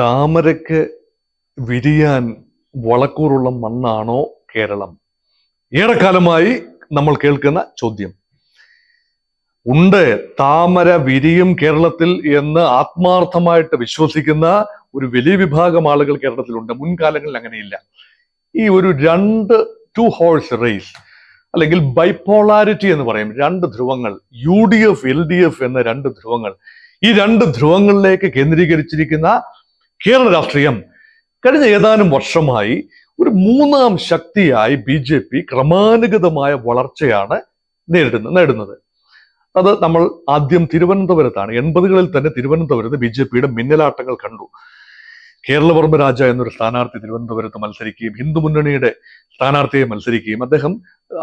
താമരക്ക് വിരിയാൻ വളക്കൂറുള്ള മണ്ണാണോ കേരളം ഏറെക്കാലമായി നമ്മൾ കേൾക്കുന്ന ചോദ്യം ഉണ്ട് താമര വിരിയും കേരളത്തിൽ എന്ന് ആത്മാർത്ഥമായിട്ട് വിശ്വസിക്കുന്ന ഒരു വലിയ വിഭാഗം ആളുകൾ കേരളത്തിലുണ്ട് മുൻകാലങ്ങളിൽ അങ്ങനെയില്ല ഈ ഒരു രണ്ട് ടു ഹോഴ്സ് റേസ് അല്ലെങ്കിൽ ബൈപ്പോളാരിറ്റി എന്ന് പറയും രണ്ട് ധ്രുവങ്ങൾ U D F L D F എന്ന രണ്ട് ധ്രുവങ്ങൾ ഈ രണ്ട് ധ്രുവങ്ങളിലേക്ക് കേന്ദ്രീകരിച്ചിരിക്കുന്ന കേരള രാഷ്ട്രീയം കഴിഞ്ഞ ഏതാനും വർഷമായി ഒരു മൂന്നാം ശക്തിയായി ബി ജെ പി ക്രമാനുഗതമായ വളർച്ചയാണ് നേരിടുന്നത് നേടുന്നത് അത് നമ്മൾ ആദ്യം തിരുവനന്തപുരത്താണ് എൺപതുകളിൽ തന്നെ തിരുവനന്തപുരത്ത് ബി ജെ പിയുടെ മിന്നലാട്ടങ്ങൾ കണ്ടു കേരളവർമ്മ രാജ എന്നൊരു സ്ഥാനാർത്ഥി തിരുവനന്തപുരത്ത് മത്സരിക്കുകയും ഹിന്ദു മുന്നണിയുടെ സ്ഥാനാർത്ഥിയെ മത്സരിക്കുകയും അദ്ദേഹം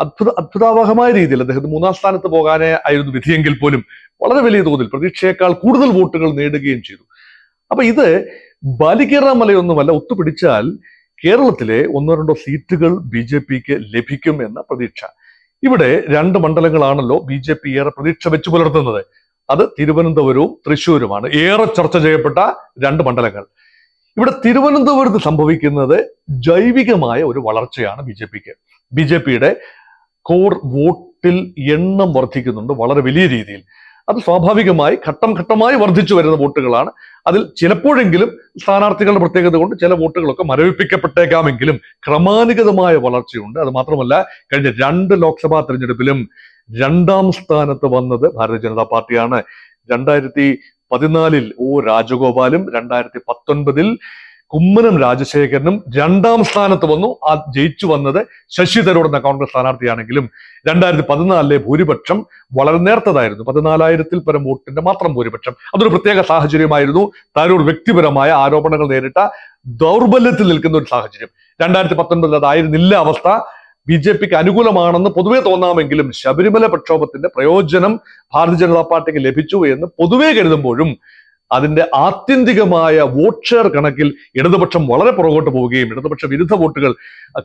അത്ഭുത അത്ഭുതാവഹമായ രീതിയിൽ അദ്ദേഹത്തിന് മൂന്നാം സ്ഥാനത്ത് പോകാനേ ആയിരുന്നു വിധിയെങ്കിൽ പോലും വളരെ വലിയ തോതിൽ പ്രതീക്ഷയേക്കാൾ കൂടുതൽ വോട്ടുകൾ നേടുകയും ചെയ്തു അപ്പൊ ഇത് ബാലികേരള മലയൊന്നുമല്ല ഒത്തുപിടിച്ചാൽ കേരളത്തിലെ ഒന്നോ രണ്ടോ സീറ്റുകൾ ബി ജെ പിക്ക് ലഭിക്കും എന്ന പ്രതീക്ഷ ഇവിടെ രണ്ട് മണ്ഡലങ്ങളാണല്ലോ ബി ജെ പി ഏറെ പ്രതീക്ഷ വെച്ചു പുലർത്തുന്നത് അത് തിരുവനന്തപുരവും തൃശ്ശൂരുമാണ് ഏറെ ചർച്ച ചെയ്യപ്പെട്ട രണ്ട് മണ്ഡലങ്ങൾ ഇവിടെ തിരുവനന്തപുരത്ത് സംഭവിക്കുന്നത് ജൈവികമായ ഒരു വളർച്ചയാണ് ബി ജെ പിക്ക് ബി ജെ പിയുടെ കോർ വോട്ടിൽ എണ്ണം വർദ്ധിക്കുന്നുണ്ട് വളരെ വലിയ രീതിയിൽ അത് സ്വാഭാവികമായി ഘട്ടം ഘട്ടമായി വർദ്ധിച്ചു വരുന്ന വോട്ടുകളാണ് അതിൽ ചിലപ്പോഴെങ്കിലും സ്ഥാനാർത്ഥികളുടെ പ്രത്യേകത കൊണ്ട് ചില വോട്ടുകളൊക്കെ മരവിപ്പിക്കപ്പെട്ടേക്കാമെങ്കിലും ക്രമാനുഗതമായ വളർച്ചയുണ്ട് അത് മാത്രമല്ല കഴിഞ്ഞ രണ്ട് ലോക്സഭാ തെരഞ്ഞെടുപ്പിലും രണ്ടാം സ്ഥാനത്ത് വന്നത് ഭാരതീയ ജനതാ പാർട്ടിയാണ് രണ്ടായിരത്തി പതിനാലിൽ ഒ രാജഗോപാലും രണ്ടായിരത്തി പത്തൊൻപതിൽ കുമ്മനം രാജശേഖരനും രണ്ടാം സ്ഥാനത്ത് വന്നു ആ ജയിച്ചു വന്നത് ശശി തരൂർ എന്ന കോൺഗ്രസ് സ്ഥാനാർത്ഥിയാണെങ്കിലും രണ്ടായിരത്തി പതിനാലിലെ ഭൂരിപക്ഷം വളരെ നേർത്തതായിരുന്നു പതിനാലായിരത്തിൽ പരം വോട്ടിന്റെ മാത്രം ഭൂരിപക്ഷം അതൊരു പ്രത്യേക സാഹചര്യമായിരുന്നു തരൂർ വ്യക്തിപരമായ ആരോപണങ്ങൾ നേരിട്ട ദൗർബല്യത്തിൽ നിൽക്കുന്ന ഒരു സാഹചര്യം രണ്ടായിരത്തി പത്തൊൻപതിൽ അതായിരുന്നില്ല അവസ്ഥ ബി ജെ പിക്ക് അനുകൂലമാണെന്ന് പൊതുവെ തോന്നാമെങ്കിലും ശബരിമല പ്രക്ഷോഭത്തിന്റെ പ്രയോജനം ഭാരതീയ ജനതാ പാർട്ടിക്ക് ലഭിച്ചു എന്ന് പൊതുവെ കരുതുമ്പോഴും അതിന്റെ ആത്യന്തികമായ വോട്ട് ഷെയർ കണക്കിൽ ഇടതുപക്ഷം വളരെ പുറകോട്ട് പോവുകയും ഇടതുപക്ഷ വിരുദ്ധ വോട്ടുകൾ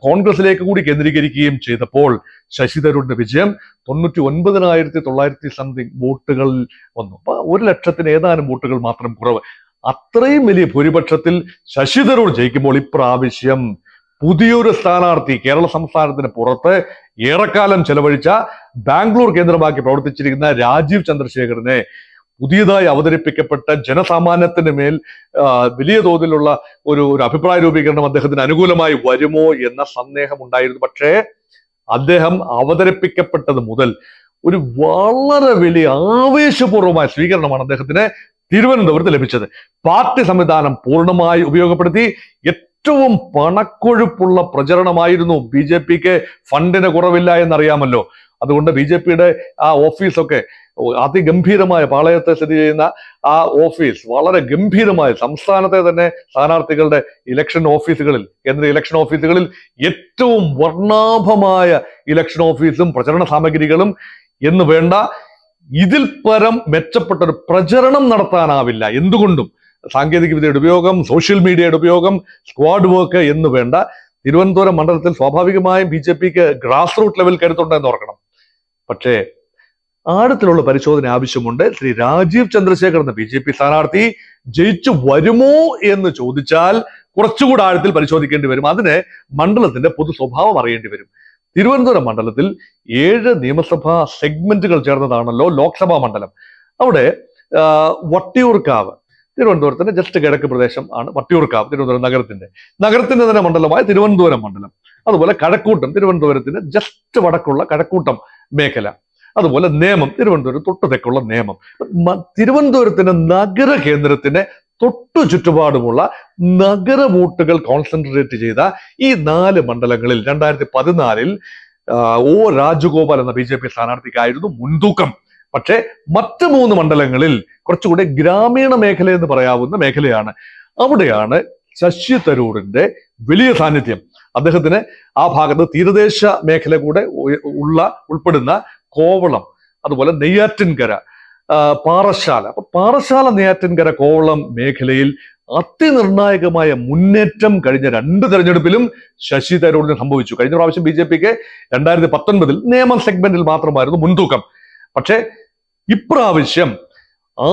കോൺഗ്രസിലേക്ക് കൂടി കേന്ദ്രീകരിക്കുകയും ചെയ്തപ്പോൾ ശശി തരൂരിന്റെ വിജയം തൊണ്ണൂറ്റി ഒൻപതിനായിരത്തി തൊള്ളായിരത്തി സംതിങ് വോട്ടുകളിൽ വന്നു അപ്പൊ ഒരു ലക്ഷത്തിന് ഏതാനും വോട്ടുകൾ മാത്രം കുറവ് അത്രയും വലിയ ഭൂരിപക്ഷത്തിൽ ശശി തരൂർ ജയിക്കുമ്പോൾ ഇപ്രാവശ്യം പുതിയൊരു സ്ഥാനാർത്ഥി കേരള സംസ്ഥാനത്തിന് പുറത്ത് ഏറെക്കാലം ചെലവഴിച്ച ബാംഗ്ലൂർ കേന്ദ്രമാക്കി പ്രവർത്തിച്ചിരിക്കുന്ന രാജീവ് ചന്ദ്രശേഖരനെ പുതിയതായി അവതരിപ്പിക്കപ്പെട്ട ജനസാമാന്യത്തിന് മേൽ വലിയ തോതിലുള്ള ഒരു ഒരു അഭിപ്രായ രൂപീകരണം അദ്ദേഹത്തിന് അനുകൂലമായി വരുമോ എന്ന സന്ദേഹം ഉണ്ടായിരുന്നു പക്ഷേ അദ്ദേഹം അവതരിപ്പിക്കപ്പെട്ടത് മുതൽ ഒരു വളരെ വലിയ ആവേശപൂർവമായ സ്വീകരണമാണ് അദ്ദേഹത്തിന് തിരുവനന്തപുരത്ത് ലഭിച്ചത് പാർട്ടി സംവിധാനം പൂർണ്ണമായി ഉപയോഗപ്പെടുത്തി ഏറ്റവും പണക്കൊഴുപ്പുള്ള പ്രചരണമായിരുന്നു ബി ജെ പിക്ക് ഫണ്ടിന് കുറവില്ല എന്നറിയാമല്ലോ അതുകൊണ്ട് ബി ജെ പിയുടെ ആ ഓഫീസൊക്കെ അതിഗംഭീരമായ പാളയത്തെ സ്ഥിതി ചെയ്യുന്ന ആ ഓഫീസ് വളരെ ഗംഭീരമായ സംസ്ഥാനത്തെ തന്നെ സ്ഥാനാർത്ഥികളുടെ ഇലക്ഷൻ ഓഫീസുകളിൽ കേന്ദ്ര ഇലക്ഷൻ ഓഫീസുകളിൽ ഏറ്റവും വർണ്ണാഭമായ ഇലക്ഷൻ ഓഫീസും പ്രചരണ സാമഗ്രികളും എന്ന് വേണ്ട ഇതിൽ പരം മെച്ചപ്പെട്ട ഒരു പ്രചരണം നടത്താനാവില്ല എന്തുകൊണ്ടും സാങ്കേതികവിദ്യയുടെ ഉപയോഗം സോഷ്യൽ മീഡിയയുടെ ഉപയോഗം സ്ക്വാഡ് വർക്ക് എന്ന് വേണ്ട തിരുവനന്തപുരം മണ്ഡലത്തിൽ സ്വാഭാവികമായും ബി ജെ പിക്ക് ഗ്രാസ് റൂട്ട് ലെവൽ കരുത്തുണ്ടെന്ന് ഓർക്കണം പക്ഷേ ആഴത്തിലുള്ള പരിശോധന ആവശ്യമുണ്ട് ശ്രീ രാജീവ് ചന്ദ്രശേഖർ എന്ന ബി ജെ പി സ്ഥാനാർത്ഥി ജയിച്ചു വരുമോ എന്ന് ചോദിച്ചാൽ കുറച്ചുകൂടി ആഴത്തിൽ പരിശോധിക്കേണ്ടി വരും അതിന് മണ്ഡലത്തിന്റെ പൊതു സ്വഭാവം അറിയേണ്ടി വരും തിരുവനന്തപുരം മണ്ഡലത്തിൽ ഏഴ് നിയമസഭാ സെഗ്മെന്റുകൾ ചേർന്നതാണല്ലോ ലോക്സഭാ മണ്ഡലം അവിടെ വട്ടിയൂർക്കാവ് തിരുവനന്തപുരത്തിന്റെ ജസ്റ്റ് കിഴക്ക് പ്രദേശം ആണ് വട്ടിയൂർക്കാവ് തിരുവനന്തപുരം നഗരത്തിന്റെ നഗരത്തിന്റെ തന്നെ മണ്ഡലമായ തിരുവനന്തപുരം മണ്ഡലം അതുപോലെ കഴക്കൂട്ടം തിരുവനന്തപുരത്തിന്റെ ജസ്റ്റ് വടക്കുള്ള കഴക്കൂട്ടം മേഖല അതുപോലെ നേമം തിരുവനന്തപുരം തൊട്ട് തെക്കുള്ള നേമം തിരുവനന്തപുരത്തിന്റെ നഗര കേന്ദ്രത്തിന്റെ തൊട്ടു ചുറ്റുപാടുമുള്ള വോട്ടുകൾ കോൺസെൻട്രേറ്റ് ചെയ്ത ഈ നാല് മണ്ഡലങ്ങളിൽ രണ്ടായിരത്തി പതിനാലിൽ ഒ രാജഗോപാൽ എന്ന ബി ജെ പി സ്ഥാനാർത്ഥിക്കായിരുന്നു മുൻതൂക്കം പക്ഷേ മറ്റ് മൂന്ന് മണ്ഡലങ്ങളിൽ കുറച്ചുകൂടെ ഗ്രാമീണ മേഖല എന്ന് പറയാവുന്ന മേഖലയാണ് അവിടെയാണ് ശശി തരൂറിന്റെ വലിയ സാന്നിധ്യം അദ്ദേഹത്തിന് ആ ഭാഗത്ത് തീരദേശ മേഖല കൂടെ ഉള്ള ഉൾപ്പെടുന്ന കോവളം അതുപോലെ നെയ്യാറ്റിൻകര പാറശാല അപ്പൊ പാറശാല നെയ്യാറ്റിൻകര കോവളം മേഖലയിൽ അതിനിർണായകമായ മുന്നേറ്റം കഴിഞ്ഞ രണ്ട് തെരഞ്ഞെടുപ്പിലും ശശി തരൂരിന് സംഭവിച്ചു കഴിഞ്ഞ പ്രാവശ്യം ബി ജെ പിക്ക് രണ്ടായിരത്തി പത്തൊൻപതിൽ നിയമ സെഗ്മെന്റിൽ മാത്രമായിരുന്നു മുൻതൂക്കം പക്ഷേ ഇപ്രാവശ്യം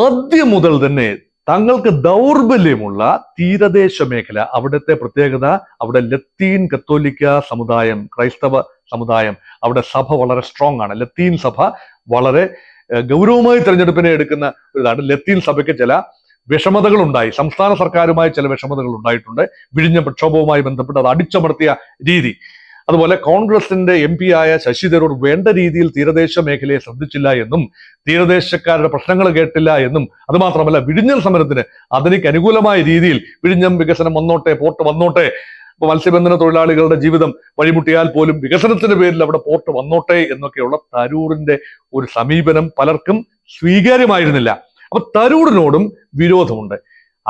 ആദ്യം മുതൽ തന്നെ തങ്ങൾക്ക് ദൗർബല്യമുള്ള തീരദേശ മേഖല അവിടുത്തെ പ്രത്യേകത അവിടെ ലത്തീൻ കത്തോലിക്ക സമുദായം ക്രൈസ്തവ സമുദായം അവിടെ സഭ വളരെ സ്ട്രോങ് ആണ് ലത്തീൻ സഭ വളരെ ഗൗരവമായി തിരഞ്ഞെടുപ്പിനെ എടുക്കുന്ന ഇതാണ് ലത്തീൻ സഭയ്ക്ക് ചില വിഷമതകൾ ഉണ്ടായി സംസ്ഥാന സർക്കാരുമായി ചില വിഷമതകൾ ഉണ്ടായിട്ടുണ്ട് വിഴിഞ്ഞ പ്രക്ഷോഭവുമായി ബന്ധപ്പെട്ട് അത് അടിച്ചമർത്തിയ രീതി അതുപോലെ കോൺഗ്രസിന്റെ എം പി ആയ ശശി തരൂർ വേണ്ട രീതിയിൽ തീരദേശ മേഖലയെ ശ്രദ്ധിച്ചില്ല എന്നും തീരദേശക്കാരുടെ പ്രശ്നങ്ങൾ കേട്ടില്ല എന്നും അതുമാത്രമല്ല വിഴിഞ്ഞം സമരത്തിന് അതിനിക്ക് അനുകൂലമായ രീതിയിൽ വിഴിഞ്ഞം വികസനം വന്നോട്ടെ പോർട്ട് വന്നോട്ടെ മത്സ്യബന്ധന തൊഴിലാളികളുടെ ജീവിതം വഴിമുട്ടിയാൽ പോലും വികസനത്തിന്റെ പേരിൽ അവിടെ പോർട്ട് വന്നോട്ടെ എന്നൊക്കെയുള്ള തരൂറിന്റെ ഒരു സമീപനം പലർക്കും സ്വീകാര്യമായിരുന്നില്ല അപ്പൊ തരൂറിനോടും വിരോധമുണ്ട്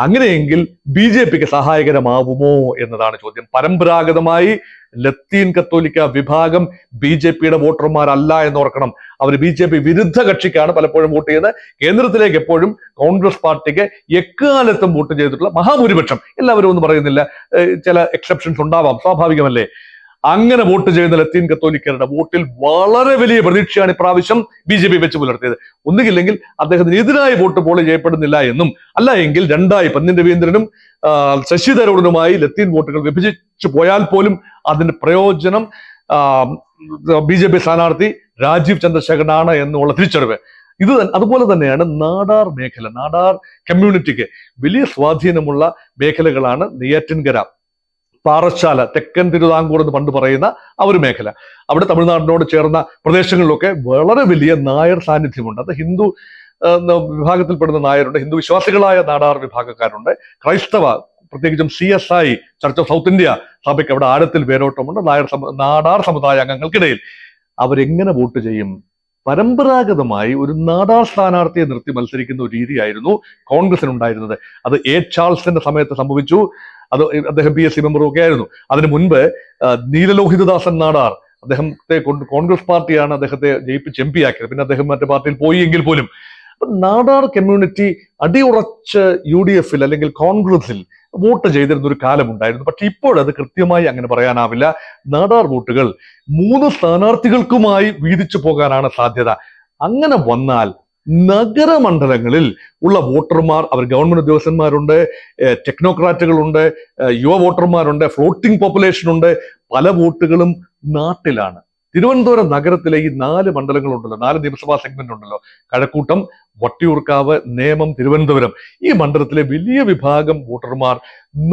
അങ്ങനെയെങ്കിൽ ബി ജെ പിക്ക് സഹായകരമാവുമോ എന്നതാണ് ചോദ്യം പരമ്പരാഗതമായി ലത്തീൻ കത്തോലിക്ക വിഭാഗം ബി ജെ പിയുടെ വോട്ടർമാരല്ല ഓർക്കണം അവർ ബി ജെ പി വിരുദ്ധ കക്ഷിക്കാണ് പലപ്പോഴും വോട്ട് ചെയ്യുന്നത് കേന്ദ്രത്തിലേക്ക് എപ്പോഴും കോൺഗ്രസ് പാർട്ടിക്ക് എക്കാലത്തും വോട്ട് ചെയ്തിട്ടുള്ള മഹാഭൂരിപക്ഷം എല്ലാവരും ഒന്നും പറയുന്നില്ല ചില എക്സെപ്ഷൻസ് ഉണ്ടാവാം സ്വാഭാവികമല്ലേ അങ്ങനെ വോട്ട് ചെയ്യുന്ന ലത്തീൻ കത്തോലിക്കരുടെ വോട്ടിൽ വളരെ വലിയ പ്രതീക്ഷയാണ് ഇപ്രാവശ്യം ബി ജെ പി വെച്ച് പുലർത്തിയത് ഒന്നുകില്ലെങ്കിൽ അദ്ദേഹത്തിന് എതിരായി വോട്ട് പോളി ചെയ്യപ്പെടുന്നില്ല എന്നും അല്ല എങ്കിൽ രണ്ടായി പന്നിൻ രവീന്ദ്രനും ശശിധരൂഢനുമായി ലത്തീൻ വോട്ടുകൾ വിഭജിച്ചു പോയാൽ പോലും അതിന്റെ പ്രയോജനം ബി ജെ പി സ്ഥാനാർത്ഥി രാജീവ് ചന്ദ്രശേഖരനാണ് എന്നുള്ള തിരിച്ചറിവ് ഇത് അതുപോലെ തന്നെയാണ് നാടാർ മേഖല നാടാർ കമ്മ്യൂണിറ്റിക്ക് വലിയ സ്വാധീനമുള്ള മേഖലകളാണ് നെയ്യാറ്റിൻകര പാറശാല തെക്കൻ തിരുവിതാംകൂർ എന്ന് പണ്ട് പറയുന്ന ആ ഒരു മേഖല അവിടെ തമിഴ്നാടിനോട് ചേർന്ന പ്രദേശങ്ങളിലൊക്കെ വളരെ വലിയ നായർ സാന്നിധ്യമുണ്ട് അത് ഹിന്ദു വിഭാഗത്തിൽപ്പെടുന്ന നായരുണ്ട് ഹിന്ദു വിശ്വാസികളായ നാടാർ വിഭാഗക്കാരുണ്ട് ക്രൈസ്തവ പ്രത്യേകിച്ചും C S I church of South India സഭയ്ക്ക് അവിടെ ആഴത്തിൽ പേരോട്ടമുണ്ട് നായർ നാടാർ സമുദായ അംഗങ്ങൾക്കിടയിൽ അവരെങ്ങനെ വോട്ട് ചെയ്യും പരമ്പരാഗതമായി ഒരു നാടാ സ്ഥാനാർത്ഥിയെ നിർത്തി മത്സരിക്കുന്ന ഒരു രീതിയായിരുന്നു ഉണ്ടായിരുന്നത് അത് എ ചാൾസിന്റെ സമയത്ത് സംഭവിച്ചു അത് അദ്ദേഹം പി എസ് സി മെമ്പറും ഒക്കെ ആയിരുന്നു അതിനു മുൻപ് നീലലോഹിതദാസൻ നാടാർ അദ്ദേഹത്തെ കോൺഗ്രസ് പാർട്ടിയാണ് അദ്ദേഹത്തെ ജയിപ്പിച്ച് എം പി ആക്കിയത് പിന്നെ അദ്ദേഹം മറ്റു പാർട്ടിയിൽ പോയി എങ്കിൽ പോലും നാടാർ കമ്മ്യൂണിറ്റി അടിയുറച്ച് യു ഡി എഫിൽ അല്ലെങ്കിൽ കോൺഗ്രസിൽ വോട്ട് ചെയ്തിരുന്ന ഒരു കാലമുണ്ടായിരുന്നു പക്ഷെ ഇപ്പോൾ അത് കൃത്യമായി അങ്ങനെ പറയാനാവില്ല നാടാർ വോട്ടുകൾ മൂന്ന് സ്ഥാനാർത്ഥികൾക്കുമായി വീതിച്ചു പോകാനാണ് സാധ്യത അങ്ങനെ വന്നാൽ നഗരമണ്ഡലങ്ങളിൽ ഉള്ള വോട്ടർമാർ അവർ ഗവൺമെന്റ് ഉദ്യോഗസ്ഥന്മാരുണ്ട് ടെക്നോക്രാറ്റുകളുണ്ട് യുവ വോട്ടർമാരുണ്ട് ഫ്ലോട്ടിംഗ് പോപ്പുലേഷൻ ഉണ്ട് പല വോട്ടുകളും നാട്ടിലാണ് തിരുവനന്തപുരം നഗരത്തിലെ ഈ നാല് മണ്ഡലങ്ങളുണ്ടല്ലോ നാല് നിയമസഭാ സെഗ്മെന്റ് ഉണ്ടല്ലോ കഴക്കൂട്ടം വട്ടിയൂർക്കാവ് നേമം തിരുവനന്തപുരം ഈ മണ്ഡലത്തിലെ വലിയ വിഭാഗം വോട്ടർമാർ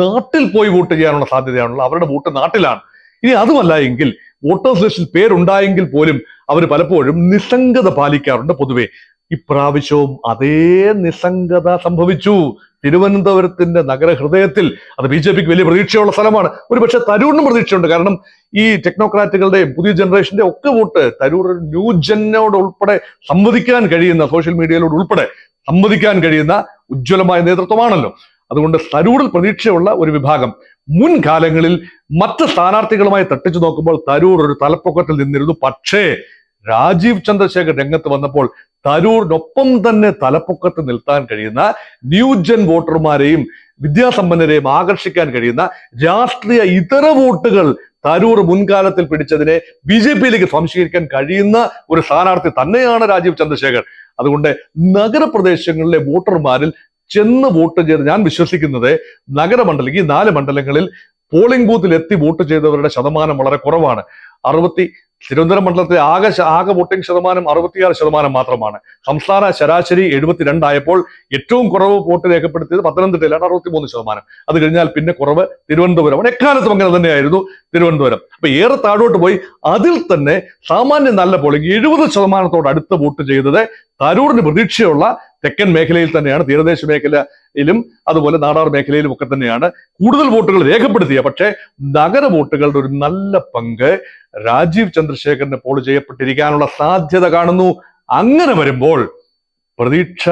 നാട്ടിൽ പോയി വോട്ട് ചെയ്യാനുള്ള സാധ്യതയാണുള്ളത് അവരുടെ വോട്ട് നാട്ടിലാണ് ഇനി അതുമല്ല എങ്കിൽ വോട്ടേഴ്സ് ലിസ്റ്റിൽ പേരുണ്ടായെങ്കിൽ പോലും അവർ പലപ്പോഴും നിസ്സംഗത പാലിക്കാറുണ്ട് പൊതുവെ ഇപ്രാവശ്യവും അതേ നിസ്സംഗത സംഭവിച്ചു തിരുവനന്തപുരത്തിന്റെ നഗരഹൃദയത്തിൽ അത് ബി ജെ പിക്ക് വലിയ പ്രതീക്ഷയുള്ള സ്ഥലമാണ് ഒരുപക്ഷെ തരൂറിനും പ്രതീക്ഷയുണ്ട് കാരണം ഈ ടെക്നോക്രാറ്റുകളുടെയും പുതിയ ജനറേഷന്റെ ഒക്കെ വോട്ട് തരൂർ ന്യൂ ജനോട് ഉൾപ്പെടെ സംവദിക്കാൻ കഴിയുന്ന സോഷ്യൽ മീഡിയയിലൂടെ ഉൾപ്പെടെ സംവദിക്കാൻ കഴിയുന്ന ഉജ്ജ്വലമായ നേതൃത്വമാണല്ലോ അതുകൊണ്ട് തരൂരിൽ പ്രതീക്ഷയുള്ള ഒരു വിഭാഗം മുൻകാലങ്ങളിൽ മറ്റ് സ്ഥാനാർത്ഥികളുമായി തട്ടിച്ചു നോക്കുമ്പോൾ തരൂർ ഒരു തലപ്പൊക്കത്തിൽ നിന്നിരുന്നു പക്ഷേ രാജീവ് ചന്ദ്രശേഖർ രംഗത്ത് വന്നപ്പോൾ തരൂറിനൊപ്പം തന്നെ തലപ്പൊക്കത്ത് നിൽക്കാൻ കഴിയുന്ന ന്യൂജൻ വോട്ടർമാരെയും വിദ്യാസമ്പന്നരെയും ആകർഷിക്കാൻ കഴിയുന്ന രാഷ്ട്രീയ ഇതര വോട്ടുകൾ തരൂർ മുൻകാലത്തിൽ പിടിച്ചതിനെ ബി ജെ പിയിലേക്ക് സംശീകരിക്കാൻ കഴിയുന്ന ഒരു സ്ഥാനാർത്ഥി തന്നെയാണ് രാജീവ് ചന്ദ്രശേഖർ അതുകൊണ്ട് നഗരപ്രദേശങ്ങളിലെ വോട്ടർമാരിൽ ചെന്ന് വോട്ട് ചെയ്ത് ഞാൻ വിശ്വസിക്കുന്നത് നഗരമണ്ഡലം ഈ നാല് മണ്ഡലങ്ങളിൽ പോളിംഗ് ബൂത്തിൽ എത്തി വോട്ട് ചെയ്തവരുടെ ശതമാനം വളരെ കുറവാണ് അറുപത്തി തിരുവനന്തപുരം മണ്ഡലത്തിലെ ആകെ ആകെ വോട്ടിംഗ് ശതമാനം അറുപത്തിയാറ് ശതമാനം മാത്രമാണ് സംസ്ഥാന ശരാശരി എഴുപത്തിരണ്ടായപ്പോൾ ഏറ്റവും കുറവ് വോട്ട് രേഖപ്പെടുത്തിയത് പത്തനംതിട്ടയിലാണ് അറുപത്തിമൂന്ന് ശതമാനം അത് കഴിഞ്ഞാൽ പിന്നെ കുറവ് തിരുവനന്തപുരമാണ് എക്കാലത്തും അങ്ങനെ തന്നെയായിരുന്നു തിരുവനന്തപുരം അപ്പൊ ഏറെ താഴോട്ട് പോയി അതിൽ തന്നെ സാമാന്യം നല്ല പോളിംഗ് എഴുപത് ശതമാനത്തോട് അടുത്ത് വോട്ട് ചെയ്തത് തരൂറിന് പ്രതീക്ഷയുള്ള തെക്കൻ മേഖലയിൽ തന്നെയാണ് തീരദേശ മേഖലയിലും അതുപോലെ നാടാർ മേഖലയിലും ഒക്കെ തന്നെയാണ് കൂടുതൽ വോട്ടുകൾ രേഖപ്പെടുത്തിയ പക്ഷേ നഗര വോട്ടുകളുടെ ഒരു നല്ല പങ്ക് രാജീവ് ചന്ദ്രശേഖരന് പോൾ ചെയ്യപ്പെട്ടിരിക്കാനുള്ള സാധ്യത കാണുന്നു അങ്ങനെ വരുമ്പോൾ പ്രതീക്ഷ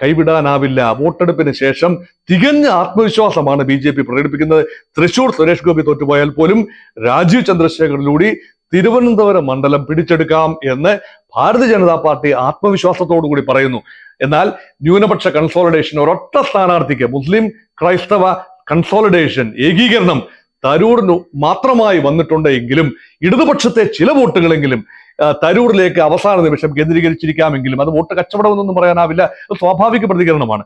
കൈവിടാനാവില്ല വോട്ടെടുപ്പിന് ശേഷം തികഞ്ഞ ആത്മവിശ്വാസമാണ് ബി ജെ പി പ്രകടിപ്പിക്കുന്നത് തൃശൂർ സുരേഷ് ഗോപി തോറ്റുപോയാൽ പോലും രാജീവ് ചന്ദ്രശേഖറിലൂടെ തിരുവനന്തപുരം മണ്ഡലം പിടിച്ചെടുക്കാം എന്ന് ഭാരതീയ ജനതാ പാർട്ടി ആത്മവിശ്വാസത്തോടു കൂടി പറയുന്നു എന്നാൽ ന്യൂനപക്ഷ കൺസോളിഡേഷൻ ഒരൊറ്റ സ്ഥാനാർത്ഥിക്ക് മുസ്ലിം ക്രൈസ്തവ കൺസോളിഡേഷൻ ഏകീകരണം തരൂറിന് മാത്രമായി വന്നിട്ടുണ്ട് എങ്കിലും ഇടതുപക്ഷത്തെ ചില വോട്ടുകളെങ്കിലും തരൂറിലേക്ക് അവസാന നിമിഷം കേന്ദ്രീകരിച്ചിരിക്കാമെങ്കിലും അത് വോട്ട് കച്ചവടമെന്നൊന്നും പറയാനാവില്ല സ്വാഭാവിക പ്രതികരണമാണ്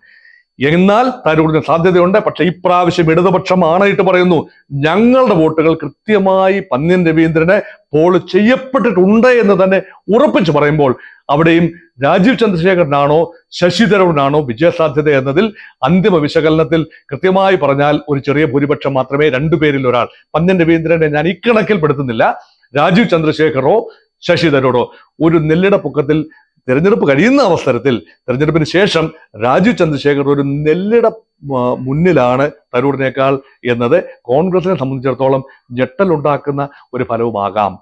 എന്നാൽ താരൂടിന് സാധ്യതയുണ്ട് പക്ഷെ ഇപ്രാവശ്യം ഇടതുപക്ഷം ആണായിട്ട് പറയുന്നു ഞങ്ങളുടെ വോട്ടുകൾ കൃത്യമായി പന്ന്യൻ രവീന്ദ്രനെ പോൾ ചെയ്യപ്പെട്ടിട്ടുണ്ട് എന്ന് തന്നെ ഉറപ്പിച്ചു പറയുമ്പോൾ അവിടെയും രാജീവ് ചന്ദ്രശേഖരനാണോ ശശി തരൂരിനാണോ വിജയസാധ്യത എന്നതിൽ അന്തിമ വിശകലനത്തിൽ കൃത്യമായി പറഞ്ഞാൽ ഒരു ചെറിയ ഭൂരിപക്ഷം മാത്രമേ രണ്ടുപേരിൽ ഒരാൾ പന്ന്യൻ രവീന്ദ്രനെ ഞാൻ ഇക്കണക്കിൽ പെടുത്തുന്നില്ല രാജീവ് ചന്ദ്രശേഖറോ ശശി തരൂരോ ഒരു നെല്ലിട പൊക്കത്തിൽ തെരഞ്ഞെടുപ്പ് കഴിയുന്ന അവസരത്തിൽ തെരഞ്ഞെടുപ്പിന് ശേഷം രാജീവ് ചന്ദ്രശേഖർ ഒരു നെല്ലിട മുന്നിലാണ് തരൂരിനേക്കാൾ എന്നത് കോൺഗ്രസിനെ സംബന്ധിച്ചിടത്തോളം ഞെട്ടലുണ്ടാക്കുന്ന ഒരു ഫലവുമാകാം